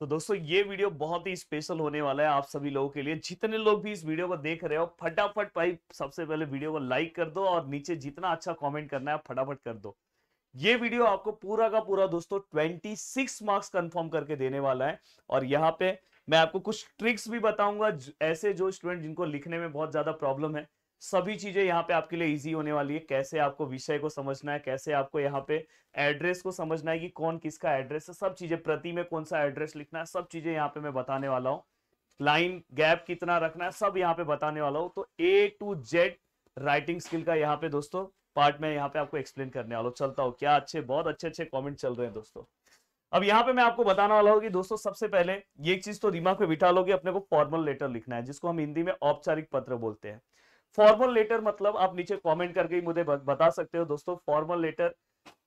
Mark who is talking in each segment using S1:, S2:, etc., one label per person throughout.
S1: तो दोस्तों ये वीडियो बहुत ही स्पेशल होने वाला है आप सभी लोगों के लिए जितने लोग भी इस वीडियो को देख रहे हो फटाफट भाई सबसे पहले वीडियो को लाइक कर दो और नीचे जितना अच्छा कमेंट करना है फटाफट कर दो ये वीडियो आपको पूरा का पूरा दोस्तों 26 मार्क्स कंफर्म करके देने वाला है और यहाँ पे मैं आपको कुछ ट्रिक्स भी बताऊंगा ऐसे जो स्टूडेंट जिनको लिखने में बहुत ज्यादा प्रॉब्लम है सभी चीजें यहाँ पे आपके लिए इजी होने वाली है कैसे आपको विषय को समझना है कैसे आपको यहाँ पे एड्रेस को समझना है कि कौन किसका एड्रेस है सब चीजें प्रति में कौन सा एड्रेस लिखना है सब चीजें यहाँ पे मैं बताने वाला हूँ लाइन गैप कितना रखना है सब यहाँ पे बताने वाला हूँ तो A to Z writing skill का यहाँ पे दोस्तों पार्ट में यहाँ पे आपको एक्सप्लेन करने वाला हूँ चलता हूँ क्या अच्छे बहुत अच्छे अच्छे कॉमेंट चल रहे हैं दोस्तों अब यहाँ पे मैं आपको बताने वाला हूँ कि दोस्तों सबसे पहले ये चीज तो दिमाग में बिठा लो कि अपने को फॉर्मल लेटर लिखना है जिसको हम हिंदी में औपचारिक पत्र बोलते हैं फॉर्मल लेटर मतलब आप नीचे कमेंट करके मुझे बता सकते हो दोस्तों फॉर्मल लेटर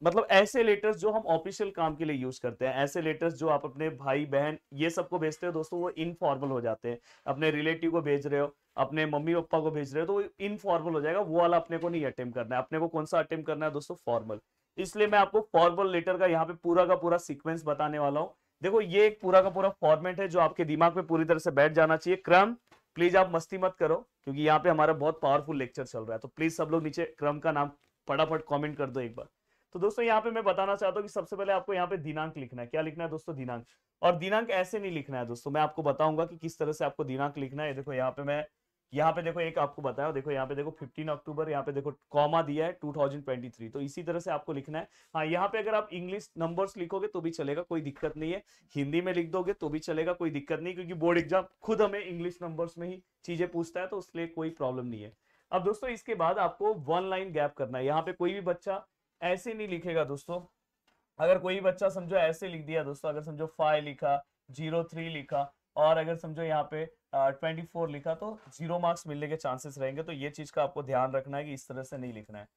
S1: मतलब ऐसे लेटर्स जो हम ऑफिशियल काम के लिए यूज करते हैं ऐसे लेटर्स जो आप अपने भाई बहन ये सबको भेजते हो दोस्तों वो इनफॉर्मल हो जाते हैं अपने रिलेटिव को भेज रहे हो अपने मम्मी पप्पा को भेज रहे हो तो इनफॉर्मल हो जाएगा वो वाला अपने को नहीं अटेम्प करना है अपने को कौन सा अटेम्प करना है दोस्तों फॉर्मल इसलिए मैं आपको फॉर्मल लेटर का यहाँ पे पूरा का पूरा सिक्वेंस बताने वाला हूँ देखो ये एक पूरा का पूरा फॉर्मेट है जो आपके दिमाग में पूरी तरह से बैठ जाना चाहिए क्रम प्लीज आप मस्ती मत करो क्योंकि यहाँ पे हमारा बहुत पावरफुल लेक्चर चल रहा है तो प्लीज सब लोग नीचे क्रम का नाम फटाफट कॉमेंट कर दो एक बार तो दोस्तों यहाँ पे मैं बताना चाहता हूँ कि सबसे पहले आपको यहाँ पे दिनांक लिखना है क्या लिखना है दोस्तों दिनांक और दिनांक ऐसे नहीं लिखना है दोस्तों मैं आपको बताऊंगा कि किस तरह से आपको दिनांक लिखना है देखो यहाँ पे मैं यहाँ पे देखो एक आपको बताया देखो यहाँ पे देखो 15 अक्टूबर यहाँ पे देखो कॉमा दिया है 2023 तो इसी तरह से आपको लिखना है हाँ यहाँ पे अगर आप इंग्लिश नंबर्स लिखोगे तो भी चलेगा कोई दिक्कत नहीं है हिंदी में लिख दोगे तो भी चलेगा कोई दिक्कत नहीं क्योंकि बोर्ड एग्जाम खुद हमें इंग्लिश नंबर्स में ही चीजें पूछता है तो उसके कोई प्रॉब्लम नहीं है अब दोस्तों इसके बाद आपको वन लाइन गैप करना है यहाँ पे कोई भी बच्चा ऐसे नहीं लिखेगा दोस्तों अगर कोई बच्चा समझो ऐसे लिख दिया दोस्तों अगर समझो फाइव लिखा जीरो थ्री लिखा और अगर समझो यहाँ पे ट्वेंटी uh, लिखा तो जीरो मार्क्स मिलने के चांसेस रहेंगे तो ये चीज का आपको ध्यान रखना है कि इस तरह से नहीं लिखना है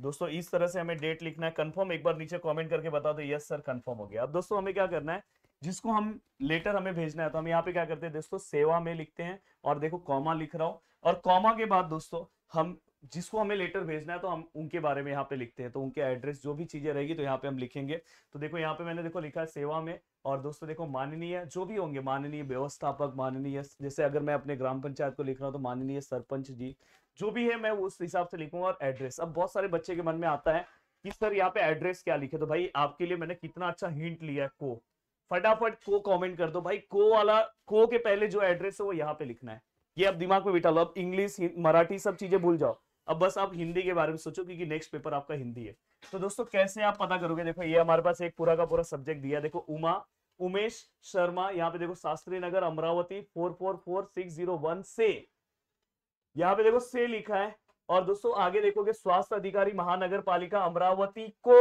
S1: दोस्तों इस तरह से हमें डेट लिखना है कंफर्म एक बार नीचे कमेंट करके बता दो यस सर कंफर्म हो गया अब दोस्तों हमें क्या करना है जिसको हम लेटर हमें भेजना है तो हम यहाँ पे क्या करते हैं दोस्तों सेवा में लिखते हैं और देखो कॉमा लिख रहा हूँ और कॉमा के बाद दोस्तों हम जिसको हमें लेटर भेजना है तो हम उनके बारे में यहाँ पे लिखते हैं तो उनके एड्रेस जो भी चीजें रहेगी तो यहाँ पे हम लिखेंगे तो देखो यहाँ पे मैंने देखो लिखा है सेवा में और दोस्तों देखो माननीय जो भी होंगे माननीय व्यवस्थापक माननीय जैसे अगर मैं अपने ग्राम पंचायत को लिख रहा हूँ तो माननीय सरपंच जी जो भी है मैं उस हिसाब से लिखूंगा और एड्रेस अब बहुत सारे बच्चे के मन में आता है कि सर यहाँ पे एड्रेस क्या लिखे तो भाई आपके लिए मैंने कितना अच्छा हिंट लिया है को फटाफट को कॉमेंट कर दो भाई को वाला को के पहले जो एड्रेस है वो यहाँ पे लिखना है ये अब दिमाग में बिठा लो अब इंग्लिश मराठी सब चीजें भूल जाओ अब बस आप हिंदी के बारे में सोचो क्योंकि नेक्स्ट पेपर आपका हिंदी है तो दोस्तों कैसे आप पता करोगे देखो ये हमारे पास एक पूरा का पूरा सब्जेक्ट दिया देखो उमा उमेश शर्मा यहाँ पे देखो Shastri Nagar Amravati four four four six zero one से यहाँ पे देखो से लिखा है और दोस्तों आगे देखोगे स्वास्थ्य अधिकारी महानगर पालिका अमरावती को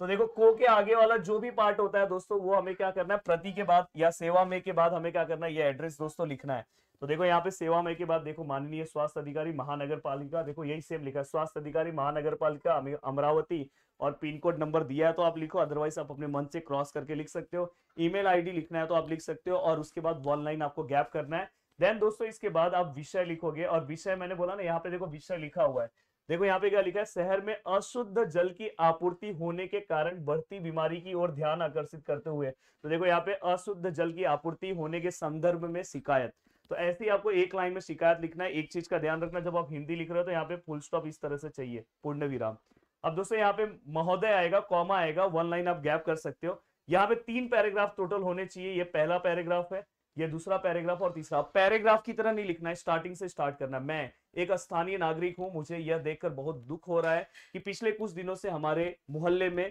S1: तो देखो को के आगे वाला जो भी पार्ट होता है दोस्तों वो हमें क्या करना है प्रति के बाद या सेवा में के बाद हमें क्या करना है ये एड्रेस दोस्तों लिखना है तो देखो यहाँ पे सेवा में के बाद देखो माननीय स्वास्थ्य अधिकारी महानगर पालिका देखो यही सेम लिखा है स्वास्थ्य अधिकारी महानगर पालिका अमरावती और पिन कोड नंबर दिया है तो आप लिखो अदरवाइज आप अपने मन से क्रॉस करके लिख सकते हो ईमेल आईडी लिखना है तो आप लिख सकते हो और उसके बाद वन लाइन आपको गैप करना है देन दोस्तों इसके बाद आप विषय लिखोगे और विषय मैंने बोला ना यहाँ पे देखो विषय लिखा हुआ है देखो यहाँ पे क्या लिखा है शहर में अशुद्ध जल की आपूर्ति होने के कारण बढ़ती बीमारी की ओर ध्यान आकर्षित करते हुए तो देखो यहाँ पे अशुद्ध जल की आपूर्ति होने के संदर्भ में शिकायत तो ऐसे ही आपको एक लाइन में शिकायत लिखना है एक चीज का ध्यान रखना जब आप हिंदी लिख रहे हो तो यहाँ पे फुल स्टॉप इस तरह से चाहिए पूर्ण विराम अब दोस्तों यहाँ पे महोदय आएगा कॉमा आएगा वन लाइन आप गैप कर सकते हो यहाँ पे तीन पैराग्राफ टोटल होने चाहिए ये पहला पैराग्राफ है ये दूसरा पैराग्राफ और तीसरा पैराग्राफ की तरह नहीं लिखना है स्टार्टिंग से स्टार्ट करना मैं एक स्थानीय नागरिक हूं मुझे यह देखकर बहुत दुख हो रहा है कि पिछले कुछ दिनों से हमारे मोहल्ले में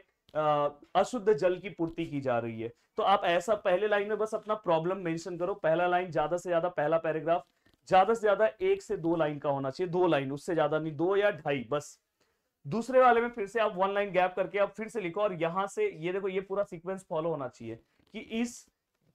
S1: अशुद्ध जल की पूर्ति की जा रही है तो आप ऐसा पहले लाइन में बस अपना प्रॉब्लम मेंशन करो पहला लाइन ज्यादा से ज्यादा पहला पैराग्राफ ज्यादा से ज्यादा एक से दो लाइन का होना चाहिए दो लाइन उससे ज्यादा नहीं दो या ढाई बस दूसरे वाले में फिर से आप वन लाइन गैप करके आप फिर से लिखो और यहां से ये देखो ये पूरा सिक्वेंस फॉलो होना चाहिए कि इस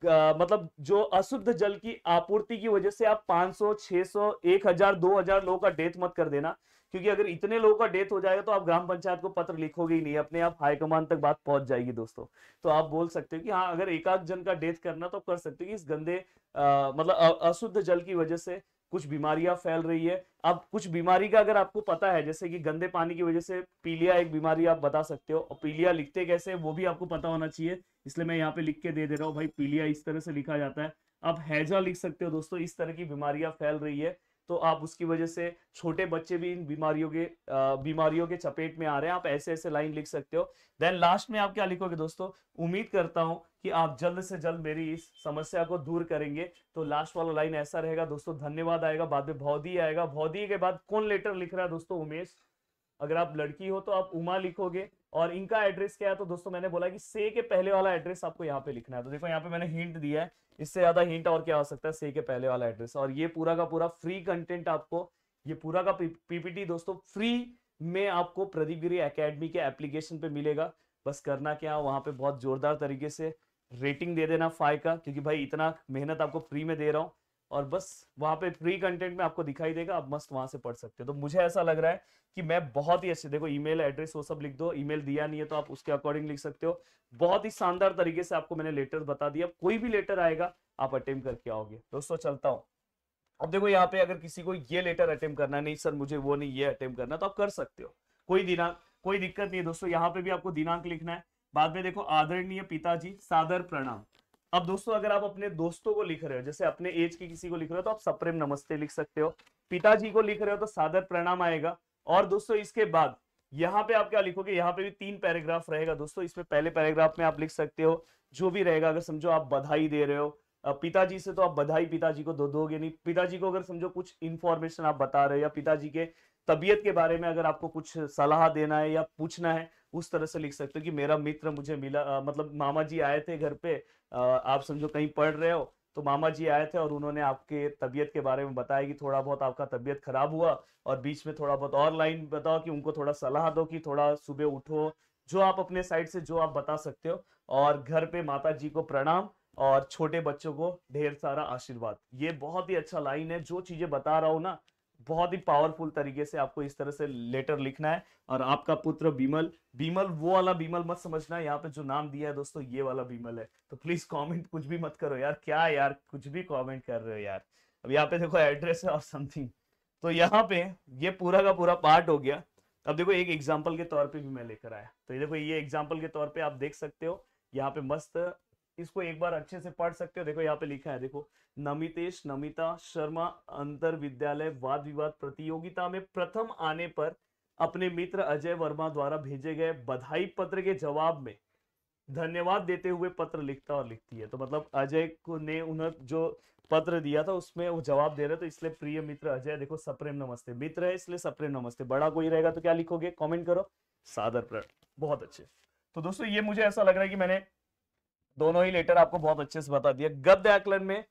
S1: मतलब जो अशुद्ध जल की आपूर्ति की वजह से आप 500, 600, 1000, 2000 लोगों का डेथ मत कर देना क्योंकि अगर इतने लोगों का डेथ हो जाएगा तो आप ग्राम पंचायत को पत्र लिखोगे ही नहीं अपने आप हाईकमान तक बात पहुंच जाएगी दोस्तों तो आप बोल सकते हो कि हाँ अगर एकाध जन का डेथ करना तो कर सकते हो कि इस गंदे आ, मतलब अशुद्ध जल की वजह से कुछ बीमारियां फैल रही है अब कुछ बीमारी का अगर आपको पता है जैसे कि गंदे पानी की वजह से पीलिया एक बीमारी आप बता सकते हो और पीलिया लिखते कैसे वो भी आपको पता होना चाहिए इसलिए मैं यहाँ पे लिख के दे दे रहा हूँ भाई पीलिया इस तरह से लिखा जाता है आप हैजा लिख सकते हो दोस्तों इस तरह की बीमारियां फैल रही है तो आप उसकी वजह से छोटे बच्चे भी इन बीमारियों के बीमारियों के चपेट में आ रहे हैं आप ऐसे ऐसे लाइन लिख सकते हो देन लास्ट में आप क्या लिखोगे दोस्तों उम्मीद करता हूं कि आप जल्द से जल्द मेरी इस समस्या को दूर करेंगे तो लास्ट वाला लाइन ऐसा रहेगा दोस्तों धन्यवाद आएगा बाद में भौदी आएगा भौदी के बाद कौन लेटर लिख रहा है दोस्तों उमेश अगर आप लड़की हो तो आप उमा लिखोगे और इनका एड्रेस क्या है तो दोस्तों मैंने बोला कि से के पहले वाला एड्रेस आपको यहाँ पे लिखना है तो देखो यहाँ पे मैंने हिंट दिया है इससे ज्यादा हिंट और क्या हो सकता है से के पहले वाला एड्रेस और ये पूरा का पूरा फ्री कंटेंट आपको ये पूरा का पीपीटी दोस्तों फ्री में आपको प्रदीप गिरी अकेडमी के एप्लीकेशन पे मिलेगा बस करना क्या वहाँ पे बहुत जोरदार तरीके से रेटिंग दे देना फाइव का क्योंकि भाई इतना मेहनत आपको फ्री में दे रहा हूँ और बस वहां पे फ्री कंटेंट में आपको दिखाई देगा आप मस्त वहां से पढ़ सकते हो तो मुझे ऐसा लग रहा है कि मैं बहुत ही अच्छे देखो ईमेल एड्रेस वो सब लिख दो ईमेल दिया नहीं है तो आप उसके अकॉर्डिंग लिख सकते हो बहुत ही शानदार तरीके से आपको मैंने लेटर बता दिया कोई भी लेटर आएगा आप अटेम्प करके आओगे दोस्तों चलता हूँ अब देखो यहाँ पे अगर किसी को ये लेटर अटेम्प करना है नहीं सर मुझे वो नहीं ये अटेम्प करना तो आप कर सकते हो कोई दिनांक कोई दिक्कत नहीं है दोस्तों यहाँ पे भी आपको दिनांक लिखना है बाद में देखो आदरणीय पिताजी सादर प्रणाम अब दोस्तों अगर आप अपने दोस्तों को लिख रहे हो जैसे अपने एज के किसी को लिख रहे हो तो आप सप्रेम नमस्ते लिख सकते हो पिताजी को लिख रहे हो तो सादर प्रणाम आएगा और दोस्तों इसके बाद यहाँ पे आप क्या लिखोगे यहाँ पे भी तीन पैराग्राफ रहेगा दोस्तों इसमें पहले पैराग्राफ में आप लिख सकते हो जो भी रहेगा अगर समझो आप बधाई दे रहे हो पिताजी से तो आप बधाई पिताजी को दो दोगे नहीं पिताजी को अगर समझो कुछ इन्फॉर्मेशन आप बता रहे हो या पिताजी के तबीयत के बारे में अगर आपको कुछ सलाह देना है या पूछना है उस तरह से लिख सकते हो कि मेरा मित्र मुझे मिला आ, मतलब मामा जी आए थे घर पे आ, आप समझो कहीं पढ़ रहे हो तो मामा जी आए थे और उन्होंने आपके तबीयत के बारे में बताया कि थोड़ा बहुत आपका तबीयत खराब हुआ और बीच में थोड़ा बहुत और लाइन बताओ कि उनको थोड़ा सलाह दो कि थोड़ा सुबह उठो जो आप अपने साइड से जो आप बता सकते हो और घर पे माता जी को प्रणाम और छोटे बच्चों को ढेर सारा आशीर्वाद ये बहुत ही अच्छा लाइन है जो चीजें बता रहा हूँ ना बहुत ही पावरफुल तरीके से आपको इस तरह से लेटर लिखना है और आपका पुत्र बीमल बीमल वो वाला बीमल मत समझना यहाँ पे जो नाम दिया है दोस्तों ये वाला बीमल है तो प्लीज कमेंट कुछ भी मत करो यार क्या यार कुछ भी कमेंट कर रहे हो यार अब यहाँ पे देखो एड्रेस है और समथिंग तो यहाँ पे ये पूरा का पूरा पार्ट हो गया अब देखो एक एग्जाम्पल के तौर पर भी मैं लेकर आया तो ये देखो ये एग्जाम्पल के तौर पर आप देख सकते हो यहाँ पे मस्त इसको एक बार अच्छे से पढ़ सकते हो देखो यहाँ पे लिखा है देखो नमितेश नमिता शर्मा अंतर विद्यालय वाद विवाद प्रतियोगिता में प्रथम आने पर अपने मित्र अजय वर्मा द्वारा भेजे गए बधाई पत्र के जवाब में धन्यवाद देते हुए पत्र लिखता और लिखती है तो मतलब अजय को ने उन्हें जो पत्र दिया था उसमें वो जवाब दे रहे तो इसलिए प्रिय मित्र अजय देखो सप्रेम नमस्ते मित्र है इसलिए सप्रेम नमस्ते बड़ा कोई रहेगा तो क्या लिखोगे कमेंट करो सादर प्रण बहुत अच्छे तो दोस्तों ये मुझे ऐसा लग रहा है कि मैंने दोनों ही लेटर आपको बहुत अच्छे से बता दिया गद्य आकलन में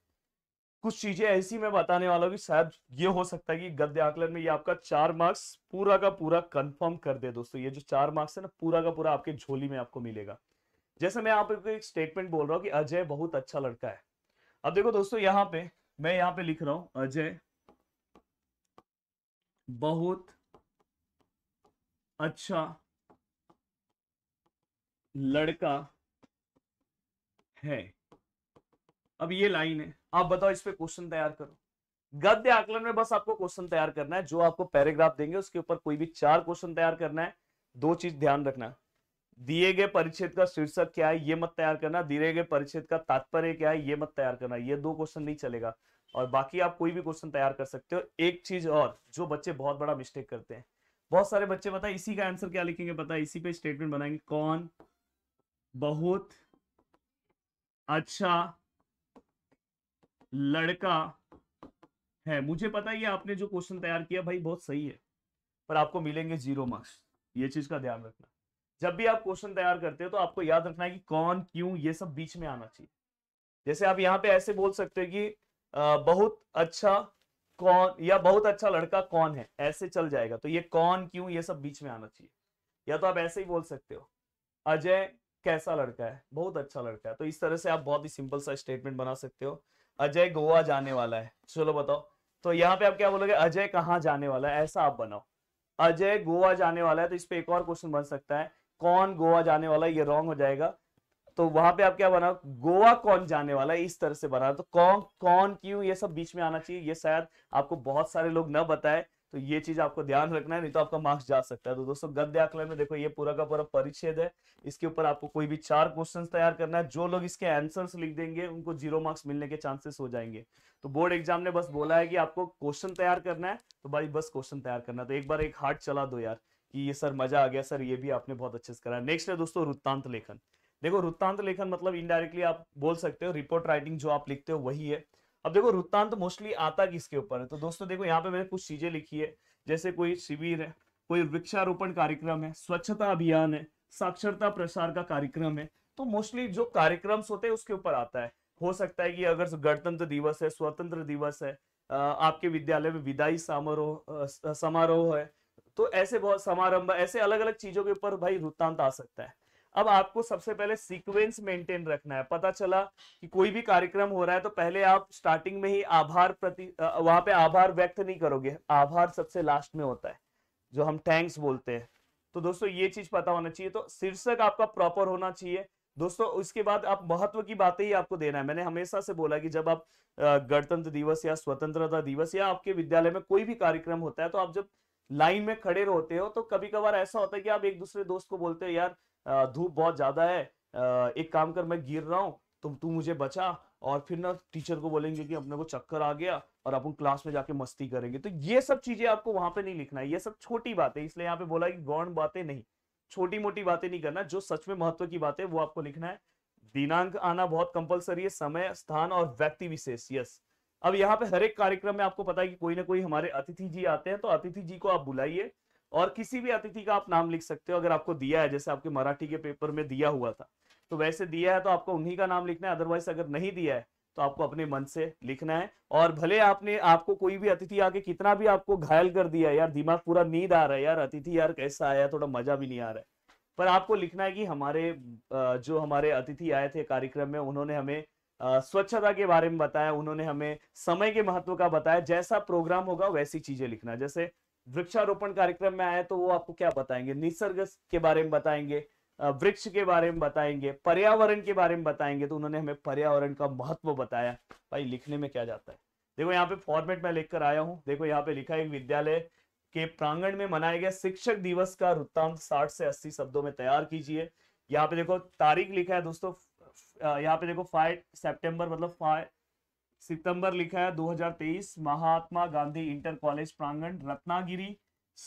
S1: कुछ चीजें ऐसी मैं बताने वाला हूँ कि शायद ये हो सकता है कि गद्य आकलन में ये आपका चार मार्क्स पूरा का पूरा कंफर्म कर दे दोस्तों ये जो चार मार्क्स है ना पूरा का पूरा आपके झोली में आपको मिलेगा जैसे मैं आपको एक स्टेटमेंट बोल रहा हूँ कि अजय बहुत अच्छा लड़का है अब देखो दोस्तों यहाँ पे मैं यहाँ पे लिख रहा हूं अजय बहुत अच्छा लड़का है अब ये लाइन है आप बताओ इस पर क्वेश्चन तैयार करो गद्य आकलन में बस आपको क्वेश्चन तैयार करना है जो आपको पैराग्राफ देंगे उसके ऊपर कोई भी चार क्वेश्चन तैयार करना है दो चीज ध्यान रखना दिए गए परिच्छेद का शीर्षक क्या है ये मत तैयार करना दिए गए परिच्छेद का तात्पर्य क्या है ये मत तैयार करना ये दो क्वेश्चन नहीं चलेगा और बाकी आप कोई भी क्वेश्चन तैयार कर सकते हो एक चीज और जो बच्चे बहुत बड़ा मिस्टेक करते हैं बहुत सारे बच्चे पता है इसी का आंसर क्या लिखेंगे पता है इसी पे स्टेटमेंट बनाएंगे कौन बहुत अच्छा लड़का है मुझे पता है आपने जो क्वेश्चन तैयार किया भाई बहुत सही है पर आपको मिलेंगे जीरो मार्क्स ये चीज का ध्यान रखना जब भी आप क्वेश्चन तैयार करते हो तो आपको याद रखना है कि कौन क्यों ये सब बीच में आना चाहिए जैसे आप यहाँ पे ऐसे बोल सकते हो कि बहुत अच्छा कौन या बहुत अच्छा लड़का कौन है ऐसे चल जाएगा तो ये कौन क्यों ये सब बीच में आना चाहिए या तो आप ऐसे ही बोल सकते हो अजय कैसा लड़का है बहुत अच्छा लड़का है तो इस तरह से आप बहुत ही सिंपल सा स्टेटमेंट बना सकते हो अजय गोवा जाने वाला है चलो बताओ तो यहाँ पे आप क्या बोलोगे अजय कहाँ जाने वाला है ऐसा आप बनाओ अजय गोवा जाने वाला है तो इस पर एक और क्वेश्चन बन सकता है कौन गोवा जाने वाला है ये रॉन्ग हो जाएगा तो वहां पे आप क्या बनाओ गोवा कौन जाने वाला है इस तरह से बना तो कौन कौन क्यों ये सब बीच में आना चाहिए ये शायद आपको बहुत सारे लोग न बताए तो ये चीज आपको ध्यान रखना है नहीं तो आपका मार्क्स जा सकता है तो दोस्तों गद्य आकलन में देखो ये पूरा का पूरा परिच्छेद है इसके ऊपर आपको कोई भी चार क्वेश्चन तैयार करना है जो लोग इसके आंसर्स लिख देंगे उनको जीरो मार्क्स मिलने के चांसेस हो जाएंगे तो बोर्ड एग्जाम ने बस बोला है कि आपको क्वेश्चन तैयार करना है तो भाई बस क्वेश्चन तैयार करना तो एक बार एक हार्ट चला दो यार कि ये सर मजा आ गया सर ये भी आपने बहुत अच्छे से करा नेक्स्ट है दोस्तों वृत्तांत लेखन देखो वृत्तांत लेखन मतलब इनडायरेक्टली आप बोल सकते हो रिपोर्ट राइटिंग जो आप लिखते हो वही है अब देखो वृत्तांत मोस्टली आता किसके ऊपर है तो दोस्तों देखो यहाँ पे मैंने कुछ चीजें लिखी है जैसे कोई शिविर है कोई वृक्षारोपण कार्यक्रम है स्वच्छता अभियान है साक्षरता प्रसार का कार्यक्रम है तो मोस्टली जो कार्यक्रम होते हैं उसके ऊपर आता है हो सकता है कि अगर गणतंत्र दिवस है स्वतंत्र दिवस है आपके विद्यालय में विदाई समारोह समारोह है तो ऐसे बहुत समारंभ ऐसे अलग अलग चीजों के ऊपर भाई वृत्तांत आ सकता है अब आपको सबसे पहले सीक्वेंस मेंटेन रखना है पता चला कि कोई भी कार्यक्रम हो रहा है तो पहले आप स्टार्टिंग में ही आभार प्रति वहां पे आभार व्यक्त नहीं करोगे आभार सबसे लास्ट में होता है जो हम थैंक्स बोलते हैं तो दोस्तों ये चीज पता होना चाहिए तो शीर्षक आपका प्रॉपर होना चाहिए दोस्तों उसके बाद आप महत्व की बातें ही आपको देना है मैंने हमेशा से बोला कि जब आप गणतंत्र दिवस या स्वतंत्रता दिवस या आपके विद्यालय में कोई भी कार्यक्रम होता है तो आप जब लाइन में खड़े होते हो तो कभी कभार ऐसा होता है कि आप एक दूसरे दोस्त को बोलते हो यार धूप बहुत ज़्यादा है एक काम कर मैं गिर रहा हूँ तुम तू मुझे बचा और फिर ना टीचर को बोलेंगे कि अपने को चक्कर आ गया और अपन क्लास में जाके मस्ती करेंगे तो ये सब चीजें आपको वहां पे नहीं लिखना है ये सब छोटी बातें इसलिए यहाँ पे बोला कि गौण बातें नहीं छोटी मोटी बातें नहीं करना जो सच में महत्व की बात है वो आपको लिखना है दिनांक आना बहुत कंपलसरी है समय स्थान और व्यक्ति विशेष यस अब यहाँ पे हर एक कार्यक्रम में आपको पता है कि कोई ना कोई हमारे अतिथि जी आते हैं तो अतिथि जी को आप बुलाइए और किसी भी अतिथि का आप नाम लिख सकते हो अगर आपको दिया है जैसे आपके मराठी के पेपर में दिया हुआ था तो वैसे दिया है तो आपको उन्हीं का नाम लिखना है अदरवाइज अगर नहीं दिया है तो आपको अपने मन से लिखना है और भले आपने आपको कोई भी अतिथि आके कितना भी आपको घायल कर दिया यार दिमाग पूरा नींद आ रहा है यार अतिथि यार कैसा आया थोड़ा मजा भी नहीं आ रहा है पर आपको लिखना है कि हमारे जो हमारे अतिथि आए थे कार्यक्रम में उन्होंने हमें स्वच्छता के बारे में बताया उन्होंने हमें समय के महत्व का बताया जैसा प्रोग्राम होगा वैसी चीजें लिखना जैसे वृक्षारोपण कार्यक्रम में आए तो वो आपको क्या बताएंगे निसर्ग के बारे में बताएंगे वृक्ष के बारे में बताएंगे पर्यावरण के बारे में बताएंगे तो उन्होंने हमें पर्यावरण का महत्व बताया भाई लिखने में क्या जाता है देखो यहाँ पे फॉर्मेट में लिखकर आया हूँ देखो यहाँ पे लिखा है विद्यालय के प्रांगण में मनाया गया शिक्षक दिवस का वृत्तांत साठ से अस्सी शब्दों में तैयार कीजिए यहाँ पे देखो तारीख लिखा है दोस्तों यहाँ पे देखो फाइव सेप्टेम्बर मतलब फाइव सितंबर लिखा है 2023 महात्मा गांधी इंटर कॉलेज प्रांगण रत्नागिरी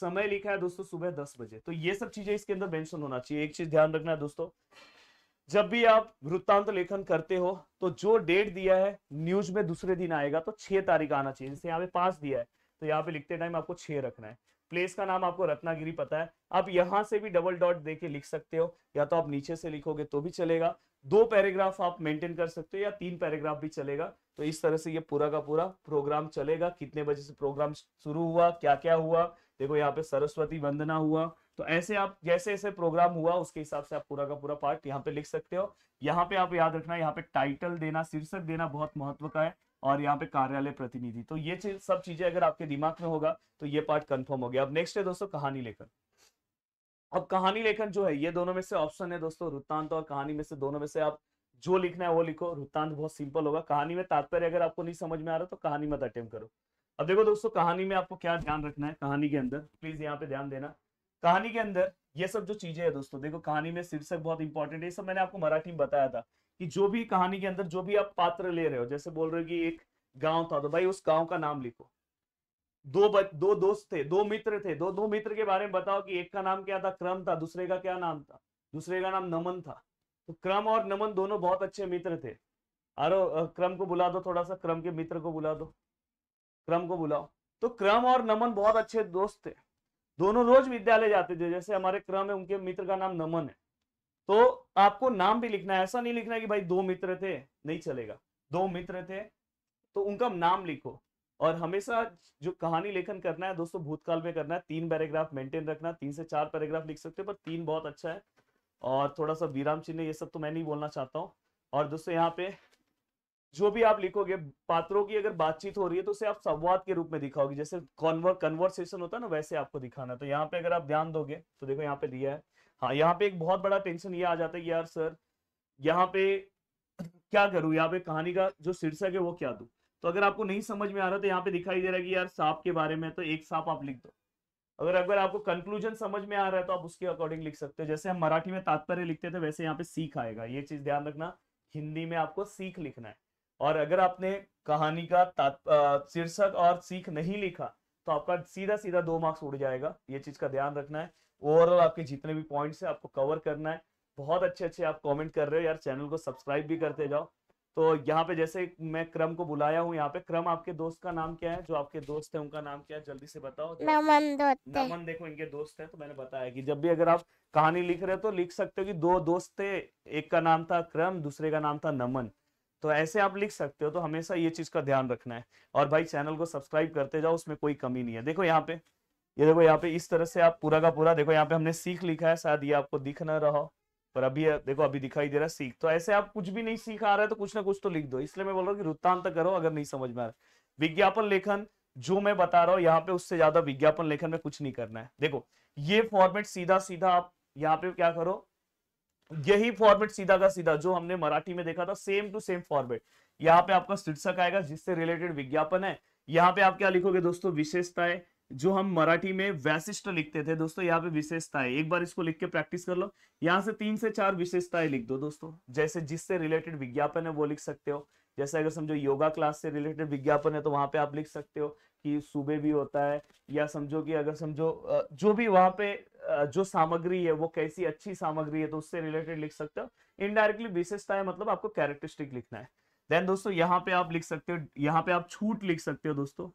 S1: समय लिखा है दोस्तों सुबह दस बजे तो ये सब चीजें इसके अंदर मेंशन होना चाहिए एक चीज ध्यान रखना है दोस्तों जब भी आप वृत्तांत लेखन करते हो तो जो डेट दिया है न्यूज में दूसरे दिन आएगा तो छह तारीख आना चाहिए जैसे यहाँ पे पांच दिया है तो यहाँ पे लिखते टाइम आपको छह रखना है प्लेस का नाम आपको रत्नागिरी पता है आप यहां से भी डबल डॉट देके लिख सकते हो या तो आप नीचे से लिखोगे तो भी चलेगा दो पैराग्राफ आप मेंटेन कर सकते हो या तीन पैराग्राफ भी चलेगा तो इस तरह से ये पूरा का पूरा प्रोग्राम चलेगा कितने बजे से प्रोग्राम शुरू हुआ क्या क्या हुआ देखो यहाँ पे सरस्वती वंदना हुआ तो ऐसे आप जैसे ऐसे प्रोग्राम हुआ उसके हिसाब से आप पूरा का पूरा पार्ट यहाँ पे लिख सकते हो यहाँ पे आप याद रखना यहाँ पे टाइटल देना शीर्षक देना बहुत महत्व का है और यहाँ पे कार्यालय प्रतिनिधि तो ये चीज सब चीजें अगर आपके दिमाग में होगा तो ये पार्ट कंफर्म हो गया अब नेक्स्ट है दोस्तों कहानी लेखन अब कहानी लेखन जो है ये दोनों में से ऑप्शन है दोस्तों वृत्तांत और कहानी में से दोनों में से आप जो लिखना है वो लिखो वृत्तांत बहुत सिंपल होगा कहानी में तात्पर्य अगर आपको नहीं समझ में आ रहा तो कहानी मत अटेम करो अब देखो दोस्तों कहानी में आपको क्या ध्यान रखना है कहानी के अंदर प्लीज यहाँ पे ध्यान देना कहानी के अंदर ये सब जो चीजें है दोस्तों देखो कहानी में शीर्षक बहुत इंपॉर्टेंट है ये सब मैंने आपको मराठी में बताया था कि जो भी कहानी के अंदर जो भी आप पात्र ले रहे हो जैसे बोल रहे हो कि एक गांव था तो भाई उस गांव का नाम लिखो दो बच, दो दोस्त थे दो मित्र थे दो दो मित्र के बारे में बताओ कि एक का नाम क्या था क्रम था दूसरे का क्या नाम था दूसरे का नाम नमन था तो क्रम और नमन दोनों बहुत अच्छे मित्र थे अरे क्रम को बुला दो थोड़ा सा क्रम के मित्र को बुला दो क्रम को बुलाओ तो क्रम और नमन बहुत अच्छे दोस्त थे दोनों रोज विद्यालय जाते थे जैसे हमारे क्रम है उनके मित्र का नाम नमन है तो आपको नाम भी लिखना है ऐसा नहीं लिखना है कि भाई दो मित्र थे नहीं चलेगा दो मित्र थे तो उनका नाम लिखो और हमेशा जो कहानी लेखन करना है दोस्तों भूतकाल में करना है तीन पैराग्राफ मेंटेन रखना तीन से चार पैराग्राफ लिख सकते हो पर तीन बहुत अच्छा है और थोड़ा सा विराम चिन्ह ये सब तो मैं नहीं बोलना चाहता हूँ और दोस्तों यहाँ पे जो भी आप लिखोगे पात्रों की अगर बातचीत हो रही है तो उसे आप संवाद के रूप में दिखाओगे जैसे कॉन्वर कन्वर्सेशन होता है ना वैसे आपको दिखाना तो यहाँ पे अगर आप ध्यान दोगे तो देखो यहाँ पे दिया है हाँ यहाँ पे एक बहुत बड़ा टेंशन ये आ जाता है यार सर यहाँ पे क्या करूँ यहाँ पे कहानी का जो शीर्षक है वो क्या दू तो अगर आपको नहीं समझ में आ रहा तो यहाँ पे दिखाई दे रहा है कि यार सांप के बारे में तो एक सांप आप लिख दो अगर अगर आपको कंक्लूजन समझ में आ रहा है तो आप उसके अकॉर्डिंग लिख सकते हो जैसे हम मराठी में तात्पर्य लिखते थे वैसे यहाँ पे सीख आएगा ये चीज ध्यान रखना हिंदी में आपको सीख लिखना है और अगर आपने कहानी का शीर्षक और सीख नहीं लिखा तो आपका सीधा सीधा दो मार्क्स उड़ जाएगा ये चीज का ध्यान रखना है ओवरऑल आपके जितने भी पॉइंट्स है आपको कवर करना है बहुत अच्छे अच्छे आप कमेंट कर रहे हो यार चैनल को सब्सक्राइब भी करते जाओ तो यहाँ पे जैसे मैं क्रम को बुलाया हूँ यहाँ पे क्रम आपके दोस्त का नाम क्या है जो आपके दोस्त है उनका नाम क्या है जल्दी से बताओ नमन नमन देखो इनके दोस्त है तो मैंने बताया कि जब भी अगर आप कहानी लिख रहे हो तो लिख सकते हो कि दो दोस्त थे एक का नाम था क्रम दूसरे का नाम था नमन तो ऐसे आप लिख सकते हो तो हमेशा ये चीज का ध्यान रखना है और भाई चैनल को सब्सक्राइब करते जाओ उसमें कोई कमी नहीं है देखो यहाँ पे ये देखो यहाँ पे इस तरह से आप पूरा का पूरा देखो यहाँ पे हमने सीख लिखा है शायद ये आपको दिख ना रहा पर अभी देखो अभी दिखाई दे रहा है सीख तो ऐसे आप कुछ भी नहीं सीख आ रहा है तो कुछ ना कुछ तो लिख दो इसलिए मैं बोल रहा हूँ कि वृत्तांत करो अगर नहीं समझ में आ रहा विज्ञापन लेखन जो मैं बता रहा हूँ यहाँ पे उससे ज्यादा विज्ञापन लेखन में कुछ नहीं करना है देखो ये फॉर्मेट सीधा सीधा आप यहाँ पे क्या करो यही फॉर्मेट सीधा का सीधा जो हमने मराठी में देखा था सेम टू सेम फॉर्मेट यहाँ पे आपका शीर्षक आएगा जिससे रिलेटेड विज्ञापन है यहाँ पे आप क्या लिखोगे दोस्तों विशेषताएं जो हम मराठी में वैशिष्ट लिखते थे दोस्तों यहाँ पे विशेषताएं एक बार इसको लिख के प्रैक्टिस कर लो यहाँ से तीन से चार विशेषताएं लिख दो दोस्तों जैसे जिससे रिलेटेड विज्ञापन है वो लिख सकते हो जैसे अगर समझो योगा क्लास से रिलेटेड विज्ञापन है तो वहां पे आप लिख सकते हो कि सुबह भी होता है या समझो कि अगर समझो जो भी वहां पे जो सामग्री है वो कैसी अच्छी सामग्री है तो उससे रिलेटेड लिख सकते हो इनडायरेक्टली विशेषताएं मतलब आपको कैरेक्टरिस्टिक लिखना है देन दोस्तों यहाँ पे आप लिख सकते हो यहाँ पे आप छूट लिख सकते हो दोस्तों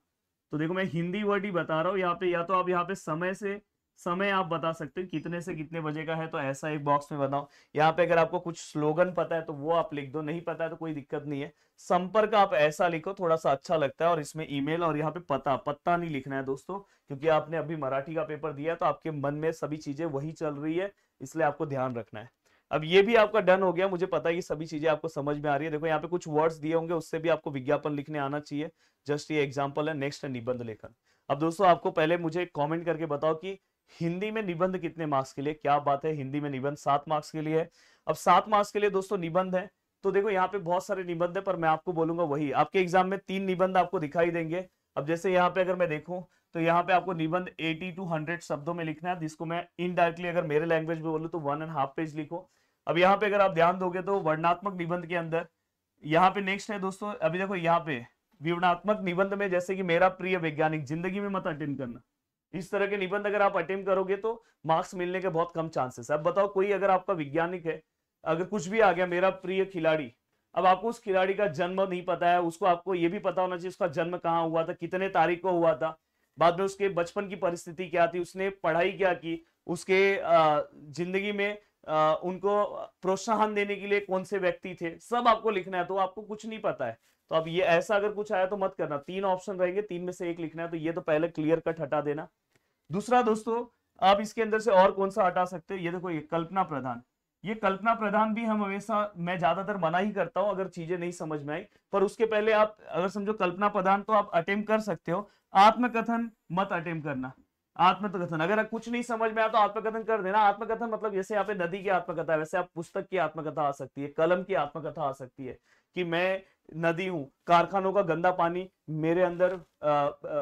S1: तो देखो मैं हिंदी वर्ड ही बता रहा हूँ यहाँ पे या तो आप यहाँ पे समय से समय आप बता सकते हो कितने से कितने बजे का है तो ऐसा एक बॉक्स में बताओ यहाँ पे अगर आपको कुछ स्लोगन पता है तो वो आप लिख दो नहीं पता है तो कोई दिक्कत नहीं है संपर्क आप ऐसा लिखो थोड़ा सा अच्छा लगता है और इसमें ईमेल और यहाँ पे पता पता नहीं लिखना है दोस्तों क्योंकि आपने अभी मराठी का पेपर दिया तो आपके मन में सभी चीजें वही चल रही है इसलिए आपको ध्यान रखना है अब ये भी आपका डन हो गया मुझे पता है ये सभी चीजें आपको समझ में आ रही है देखो यहाँ पे कुछ वर्ड्स दिए होंगे उससे भी आपको विज्ञापन लिखने आना चाहिए जस्ट ये एग्जाम्पल है नेक्स्ट है निबंध लेखन अब दोस्तों आपको पहले मुझे कॉमेंट करके बताओ कि हिंदी में निबंध कितने मार्क्स के लिए क्या बात है हिंदी में निबंध सात मार्क्स के लिए है अब सात मार्क्स के लिए दोस्तों निबंध है तो देखो यहाँ पे बहुत सारे निबंध है पर मैं आपको बोलूंगा वही आपके एग्जाम में तीन निबंध आपको दिखाई देंगे अब जैसे यहाँ पे अगर मैं देखूं तो यहाँ पे आपको निबंध 80 टू 100 शब्दों में लिखना है जिसको मैं इनडायरेक्टली अगर मेरे लैंग्वेज में बोलूँ तो वन एंड हाफ पेज लिखो अब यहाँ पे अगर आप ध्यान दोगे तो वर्णात्मक निबंध के अंदर यहाँ पे नेक्स्ट है दोस्तों अभी देखो यहाँ पे विवरणात्मक निबंध में जैसे कि मेरा प्रिय वैज्ञानिक जिंदगी में मत अटेम्प करना इस तरह के निबंध अगर आप अटेम्प करोगे तो मार्क्स मिलने के बहुत कम चांसेस अब बताओ कोई अगर आपका वैज्ञानिक है अगर कुछ भी आ गया मेरा प्रिय खिलाड़ी अब आपको उस खिलाड़ी का जन्म नहीं पता है उसको आपको ये भी पता होना चाहिए उसका जन्म कहाँ हुआ था कितने तारीख को हुआ था बाद में उसके बचपन की परिस्थिति क्या थी उसने पढ़ाई क्या की उसके जिंदगी में उनको प्रोत्साहन देने के लिए कौन से व्यक्ति थे सब आपको लिखना है तो आपको कुछ नहीं पता है तो अब ये ऐसा अगर कुछ आया तो मत करना तीन ऑप्शन रहेंगे तीन में से एक लिखना है तो ये तो पहले क्लियर कट हटा देना दूसरा दोस्तों आप इसके अंदर से और कौन सा हटा सकते हो ये देखो ये कल्पना प्रधान ये कल्पना प्रधान भी हम हमेशा मैं ज्यादातर मना ही करता हूं अगर चीजें नहीं समझ में आई पर उसके पहले आप अगर समझो कल्पना प्रधान तो आप अटेम्प कर सकते हो आत्मकथन मत अटेम्प करना आत्मकथन अगर कुछ नहीं समझ में आया तो आत्मकथन कर देना आत्मकथन मतलब जैसे यहाँ पे नदी की आत्मकथा है वैसे आप पुस्तक की आत्मकथा आ सकती है कलम की आत्मकथा आ सकती है कि मैं नदी हूँ कारखानों का गंदा पानी मेरे अंदर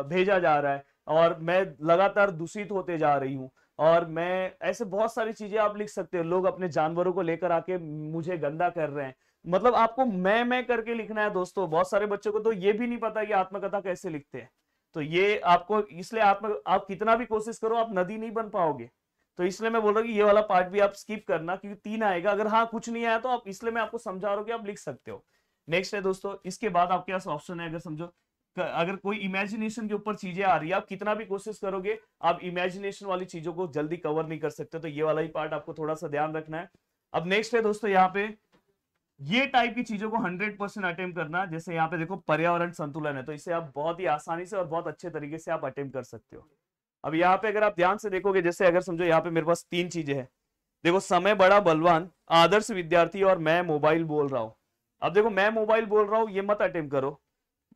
S1: भेजा जा रहा है और मैं लगातार दूषित होते जा रही हूँ और मैं ऐसे बहुत सारी चीजें आप लिख सकते हो लोग अपने जानवरों को लेकर आके मुझे गंदा कर रहे हैं मतलब आपको मैं मैं करके लिखना है दोस्तों बहुत सारे बच्चों को तो ये भी नहीं पता कि आत्मकथा कैसे लिखते हैं तो ये आपको इसलिए आप आप कितना भी कोशिश करो आप नदी नहीं बन पाओगे तो इसलिए मैं बोल रहा हूँ कि ये वाला पार्ट भी आप स्किप करना क्योंकि तीन आएगा अगर हाँ कुछ नहीं आया तो आप इसलिए मैं आपको समझा रहा हूँ कि आप लिख सकते हो नेक्स्ट है दोस्तों इसके बाद आपके पास ऑप्शन है अगर समझो अगर कोई इमेजिनेशन के ऊपर चीजें आ रही है आप कितना भी कोशिश करोगे आप इमेजिनेशन वाली चीजों को जल्दी कवर नहीं कर सकते तो ये वाला ही पार्ट आपको थोड़ा सा ध्यान रखना है अब नेक्स्ट है दोस्तों यहाँ पे ये टाइप की चीजों को 100 परसेंट अटेम्प करना जैसे यहाँ पे देखो पर्यावरण संतुलन है तो इसे आप बहुत ही आसानी से और बहुत अच्छे तरीके से आप अटेम्प कर सकते हो अब यहाँ पे अगर आप ध्यान से देखोगे जैसे अगर समझो यहाँ पे मेरे पास तीन चीजें हैं देखो समय बड़ा बलवान आदर्श विद्यार्थी और मैं मोबाइल बोल रहा हूँ अब देखो मैं मोबाइल बोल रहा हूँ ये मत अटेम्प करो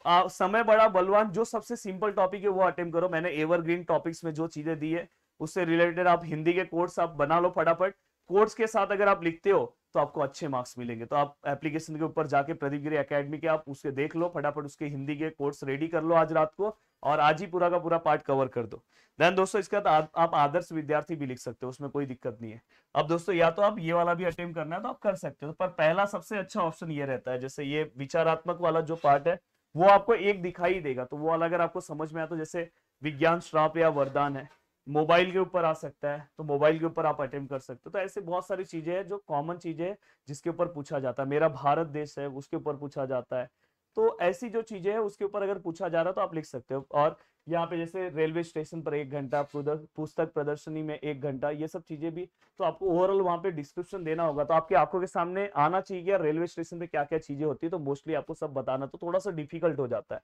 S1: आ, समय बड़ा बलवान जो सबसे सिंपल टॉपिक है वो अटेम्प करो मैंने एवरग्रीन टॉपिक्स में जो चीजें दी है उससे रिलेटेड आप हिंदी के कोर्स आप बना लो फटाफट कोर्स के साथ अगर आप लिखते हो तो आपको अच्छे मार्क्स मिलेंगे तो आप एप्लीकेशन के ऊपर जाके प्रदीप गिरी अकेडमी के आप उसके देख लो फटाफट उसके हिंदी के कोर्स रेडी कर लो आज रात को और आज ही पूरा का पूरा पार्ट कवर कर दो देन दोस्तों इसके बाद आप आदर्श विद्यार्थी भी लिख सकते हो उसमें कोई दिक्कत नहीं है अब दोस्तों या तो आप ये वाला भी अटेम्प करना है तो आप कर सकते हो पर पहला सबसे अच्छा ऑप्शन ये रहता है जैसे ये विचारात्मक वाला जो पार्ट है वो आपको एक दिखाई देगा तो वो वाला अगर आपको समझ में आता तो जैसे विज्ञान श्राप या वरदान है मोबाइल के ऊपर आ सकता है तो मोबाइल के ऊपर आप अटेम्प्ट कर सकते हो तो ऐसे बहुत सारी चीजें हैं जो कॉमन चीजें हैं जिसके ऊपर पूछा जाता है मेरा भारत देश है उसके ऊपर पूछा जाता है तो ऐसी जो चीजें हैं उसके ऊपर अगर पूछा जा रहा है तो आप लिख सकते हो और यहाँ पे जैसे रेलवे स्टेशन पर एक घंटा पुस्तक प्रदर्शनी में एक घंटा ये सब चीजें भी तो आपको ओवरऑल वहाँ पे डिस्क्रिप्शन देना होगा तो आपकी आंखों के सामने आना चाहिए रेलवे स्टेशन पे क्या क्या चीजें होती है तो मोस्टली आपको सब बताना तो थोड़ा सा डिफिकल्ट हो जाता है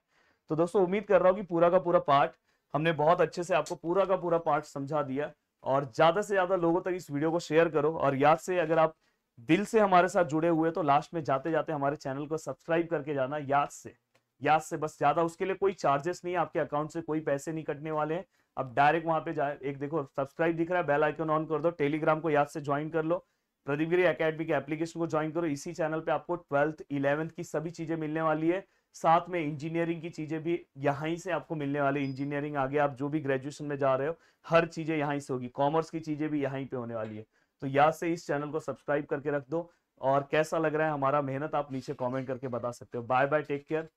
S1: तो दोस्तों उम्मीद कर रहा हूँ कि पूरा का पूरा पार्ट हमने बहुत अच्छे से आपको पूरा का पूरा पार्ट समझा दिया और ज्यादा से ज्यादा लोगों तक इस वीडियो को शेयर करो और याद से अगर आप दिल से हमारे साथ जुड़े हुए तो लास्ट में जाते जाते हमारे चैनल को सब्सक्राइब करके जाना याद से याद से बस ज्यादा उसके लिए कोई चार्जेस नहीं है आपके अकाउंट से कोई पैसे नहीं कटने वाले हैं अब डायरेक्ट वहां पे जाए एक देखो सब्सक्राइब दिख रहा है बेल आइकन ऑन कर दो टेलीग्राम को याद से ज्वाइन कर लो प्रदीप गिरी अकेडमी के एप्लीकेशन को ज्वाइन करो इसी चैनल पे आपको ट्वेल्थ इलेवंथ की सभी चीजें मिलने वाली है साथ में इंजीनियरिंग की चीज़ें भी यहाँ से आपको मिलने वाली इंजीनियरिंग आगे आप जो भी ग्रेजुएशन में जा रहे हो हर चीज़ें यहाँ से होगी कॉमर्स की चीज़ें भी यहाँ पे होने वाली है तो याद से इस चैनल को सब्सक्राइब करके रख दो और कैसा लग रहा है हमारा मेहनत आप नीचे कॉमेंट करके बता सकते हो बाय बाय टेक केयर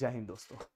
S1: जय हिंद दोस्तों